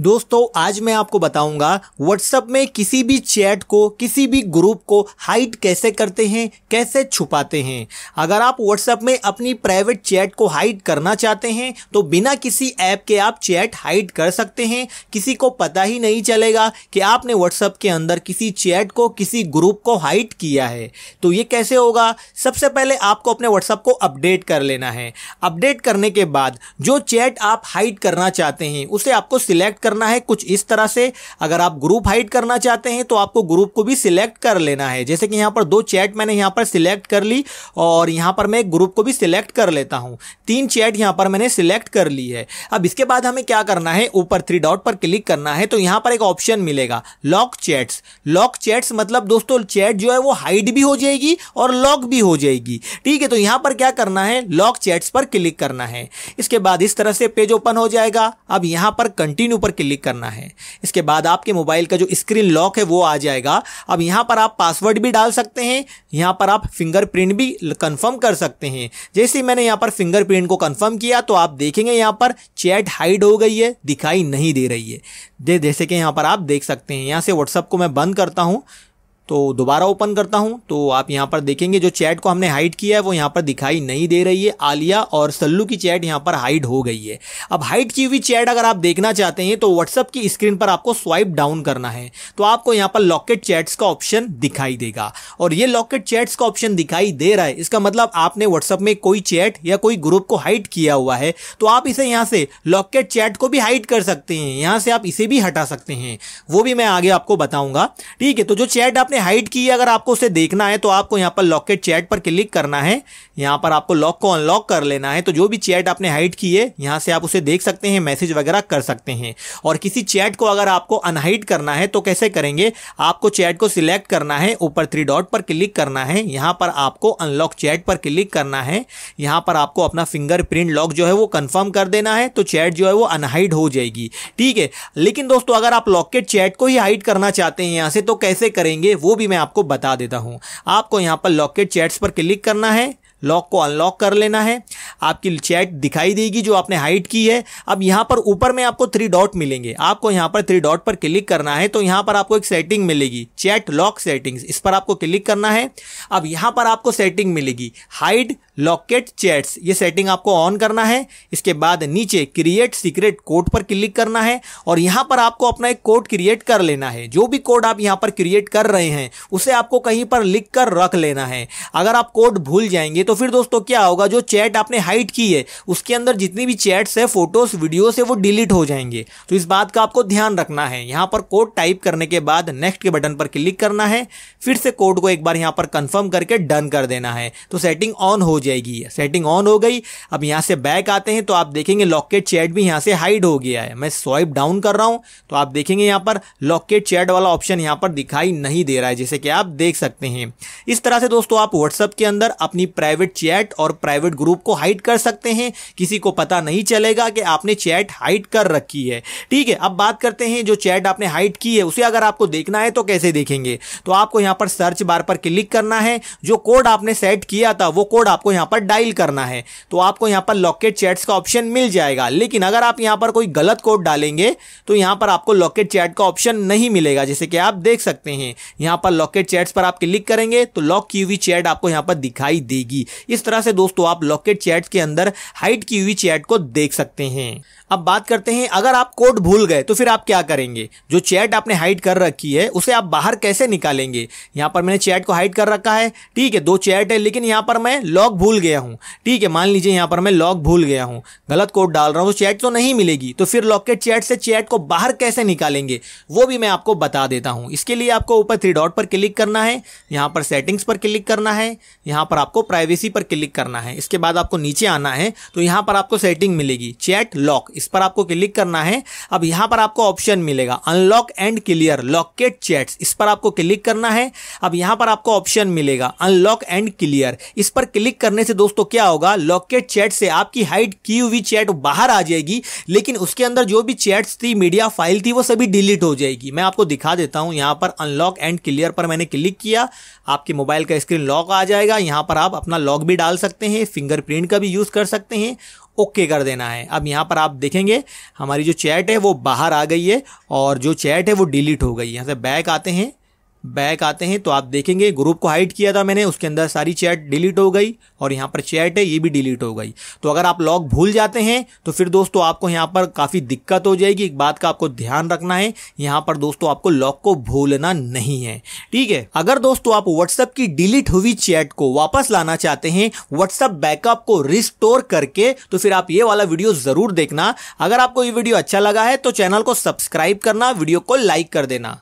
दोस्तों आज मैं आपको बताऊंगा व्हाट्सएप में किसी भी चैट को किसी भी ग्रुप को हाइड कैसे करते हैं कैसे छुपाते हैं अगर आप व्हाट्सएप में अपनी प्राइवेट चैट को हाइड करना चाहते हैं तो बिना किसी ऐप के आप चैट हाइड कर सकते हैं किसी को पता ही नहीं चलेगा कि आपने व्हाट्सएप के अंदर किसी चैट को किसी ग्रुप को हाइड किया है तो ये कैसे होगा सबसे पहले आपको अपने व्हाट्सएप को अपडेट कर लेना है अपडेट करने के बाद जो चैट आप हाइड करना चाहते हैं उसे आपको सिलेक्ट करना है कुछ इस तरह से अगर आप ग्रुप हाइड करना चाहते हैं तो आपको ग्रुप को भी सिलेक्ट कर लेना है जैसे कि यहाँ पर दो चैट मैंने यहाँ पर सिलेक्ट कर ली और यहाँ पर मैं ग्रुप को भी सिलेक्ट कर लेता हूँ तीन चैट यहाँ पर मैंने सिलेक्ट कर ली है अब इसके बाद हमें क्या करना है ऊपर थ्री डॉट पर क्लिक करना है तो यहाँ पर एक ऑप्शन मिलेगा लॉक चैट्स लॉक चैट्स मतलब दोस्तों चैट जो है वो हाइड भी हो जाएगी और लॉक भी हो जाएगी ठीक है तो यहाँ पर क्या करना है लॉक चैट्स पर क्लिक करना है इसके बाद इस तरह से पेज ओपन हो जाएगा अब यहाँ पर कंटिन्यू पर क्लिक करना है इसके बाद आपके मोबाइल का जो स्क्रीन लॉक है वो आ जाएगा अब यहाँ पर आप पासवर्ड भी डाल सकते हैं यहाँ पर आप फिंगरप्रिंट भी कन्फर्म कर सकते हैं जैसे मैंने यहाँ पर फिंगरप्रिंट को कन्फर्म किया तो आप देखेंगे यहाँ पर चैट हाइड हो गई है दिखाई नहीं दे रही है जैसे कि यहाँ पर आप देख सकते हैं यहाँ से व्हाट्सअप को मैं बंद करता हूँ तो दोबारा ओपन करता हूँ तो आप यहाँ पर देखेंगे जो चैट को हमने हाइड किया है वो यहाँ पर दिखाई नहीं दे रही है आलिया और सल्लू की चैट यहाँ पर हाइड हो गई है अब हाइड की हुई चैट अगर आप देखना चाहते हैं तो व्हाट्सअप की स्क्रीन पर आपको स्वाइप डाउन करना है तो आपको यहाँ पर लॉकेट चैट्स का ऑप्शन दिखाई देगा और ये लॉकेट चैट्स का ऑप्शन दिखाई दे रहा है इसका मतलब आपने व्हाट्सअप में कोई चैट या कोई ग्रुप को हाइड किया हुआ है तो आप इसे यहाँ से लॉकेट चैट को भी हाइड कर सकते हैं यहाँ से आप इसे भी हटा सकते हैं वो भी मैं आगे आपको बताऊंगा ठीक है तो जो चैट आपने मैंने हाइड की है अगर आपको उसे देखना है तो आपको यहाँ पर लॉकेट चैट पर क्लिक करना है यहाँ पर आपको लॉक को अनलॉक कर लेना है तो जो भी चैट आपने हाइड की है यहाँ से आप उसे देख सकते हैं मैसेज वगैरह कर सकते हैं और किसी चैट को अगर आपको अनहाइड करना है तो कैसे करेंगे आपको चैट को सिलेक्ट करना है ऊपर थ्री डॉट पर क्लिक करना है यहाँ पर आपको अनलॉक चैट पर क्लिक करना है यहाँ पर आपको अपना फिंगरप्रिंट लॉक जो है वो कन्फर्म कर देना है तो चैट जो है वो अनहाइड हो जाएगी ठीक है लेकिन दोस्तों अगर आप लॉकेट चैट को ही हाइड करना चाहते हैं यहाँ से तो कैसे करेंगे वो वो भी मैं आपको बता देता हूँ आपको यहाँ पर लॉकेट चैट्स पर क्लिक करना है लॉक को अनलॉक कर लेना है आपकी चैट दिखाई देगी जो आपने हाइट की है अब यहाँ पर ऊपर में आपको थ्री डॉट मिलेंगे आपको यहाँ पर थ्री डॉट पर क्लिक करना है तो यहाँ पर आपको एक सेटिंग मिलेगी चैट लॉक सेटिंग्स इस पर आपको क्लिक करना है अब यहाँ पर आपको सेटिंग मिलेगी हाइड लॉकेट चैट्स ये सेटिंग आपको ऑन करना है इसके बाद नीचे क्रिएट सीक्रेट कोड पर क्लिक करना है और यहाँ पर आपको अपना एक कोड क्रिएट कर लेना है जो भी कोड आप यहाँ पर क्रिएट कर रहे हैं उसे आपको कहीं पर लिख कर रख लेना है अगर आप कोड भूल जाएंगे तो फिर दोस्तों क्या होगा जो चैट आपने हाइड की है उसके अंदर जितनी भी चैट्स है फोटोज वीडियोस है वो डिलीट हो जाएंगे तो इस बात का आपको ध्यान रखना है यहाँ पर कोड टाइप करने के बाद नेक्स्ट के बटन पर क्लिक करना है फिर से कोड को एक बार यहाँ पर कंफर्म करके डन कर देना है तो सेटिंग ऑन हो जाएगी सेटिंग ऑन हो गई अब यहाँ से बैक आते हैं तो आप देखेंगे लॉकेट चैट भी यहाँ से हाइड हो गया है मैं स्वाइप डाउन कर रहा हूँ तो आप देखेंगे यहाँ पर लॉकेट चैट वाला ऑप्शन यहाँ पर दिखाई नहीं दे रहा है जैसे कि आप देख सकते हैं इस तरह से दोस्तों आप व्हाट्सएप के अंदर अपनी प्राइवेट प्राइवेट चैट और प्राइवेट ग्रुप को हाइड कर सकते हैं किसी को पता नहीं चलेगा कि आपने चैट हाइड कर रखी है ठीक है अब बात करते हैं जो चैट आपने हाइड की है उसे अगर आपको देखना है तो कैसे देखेंगे तो आपको यहां पर सर्च बार पर क्लिक करना है जो कोड आपने सेट किया था वो कोड आपको यहां पर डायल करना है तो आपको यहां पर लॉकेट चैट्स का ऑप्शन मिल जाएगा लेकिन अगर आप यहां पर कोई गलत कोड डालेंगे तो यहां पर आपको लॉकेट चैट का ऑप्शन नहीं मिलेगा जैसे कि आप देख सकते हैं यहां पर लॉकेट चैट्स पर आप क्लिक करेंगे तो लॉक की हुई चैट आपको यहां पर दिखाई देगी इस तरह से दोस्तों आप लॉकेट चैट के अंदर हाइट की हुई चैट को देख सकते हैं अब बात करते हैं अगर आप कोड भूल गए तो फिर आप क्या करेंगे जो चैट आपने हाइड कर रखी है उसे आप बाहर कैसे निकालेंगे यहाँ पर मैंने चैट को हाइड कर रखा है ठीक है दो चैट है लेकिन यहाँ पर मैं लॉक भूल गया हूँ ठीक है मान लीजिए यहाँ पर मैं लॉक भूल गया हूँ गलत कोड डाल रहा हूँ तो चैट तो नहीं मिलेगी तो फिर लॉकेट चैट से चैट को बाहर कैसे निकालेंगे वो भी मैं आपको बता देता हूँ इसके लिए आपको ऊपर थ्री डॉट पर क्लिक करना है यहाँ पर सेटिंग्स पर क्लिक करना है यहाँ पर आपको प्राइवेसी इसी पर क्लिक करना है इसके बाद आपको नीचे आना है तो यहाँ पर आपको सेटिंग मिलेगी चैट लॉक इस पर आपको क्लिक करना है अब यहाँ पर आपको ऑप्शन मिलेगा unlock and clear locked chats इस पर आपको क्लिक करना है अब यहाँ पर आपको ऑप्शन मिलेगा अनलॉक एंड क्लियर इस पर क्लिक करने से दोस्तों क्या होगा लॉकेट चैट से आपकी हाइट की हुई चैट बाहर आ जाएगी लेकिन उसके अंदर जो भी चैट्स थी मीडिया फाइल थी वो सभी डिलीट हो जाएगी मैं आपको दिखा देता हूँ यहाँ पर अनलॉक एंड क्लियर पर मैंने क्लिक किया आपके मोबाइल का स्क्रीन लॉक आ जाएगा यहाँ पर आप अपना लॉक भी डाल सकते हैं फिंगरप्रिंट का भी यूज़ कर सकते हैं ओके कर देना है अब यहाँ पर आप देखेंगे हमारी जो चैट है वो बाहर आ गई है और जो चैट है वो डिलीट हो गई है यहाँ से बैक आते हैं बैक आते हैं तो आप देखेंगे ग्रुप को हाइड किया था मैंने उसके अंदर सारी चैट डिलीट हो गई और यहाँ पर चैट है ये भी डिलीट हो गई तो अगर आप लॉग भूल जाते हैं तो फिर दोस्तों आपको यहाँ पर काफ़ी दिक्कत हो जाएगी एक बात का आपको ध्यान रखना है यहाँ पर दोस्तों आपको लॉग को भूलना नहीं है ठीक है अगर दोस्तों आप व्हाट्सएप की डिलीट हुई चैट को वापस लाना चाहते हैं व्हाट्सएप बैकअप को रिस्टोर करके तो फिर आप ये वाला वीडियो ज़रूर देखना अगर आपको ये वीडियो अच्छा लगा है तो चैनल को सब्सक्राइब करना वीडियो को लाइक कर देना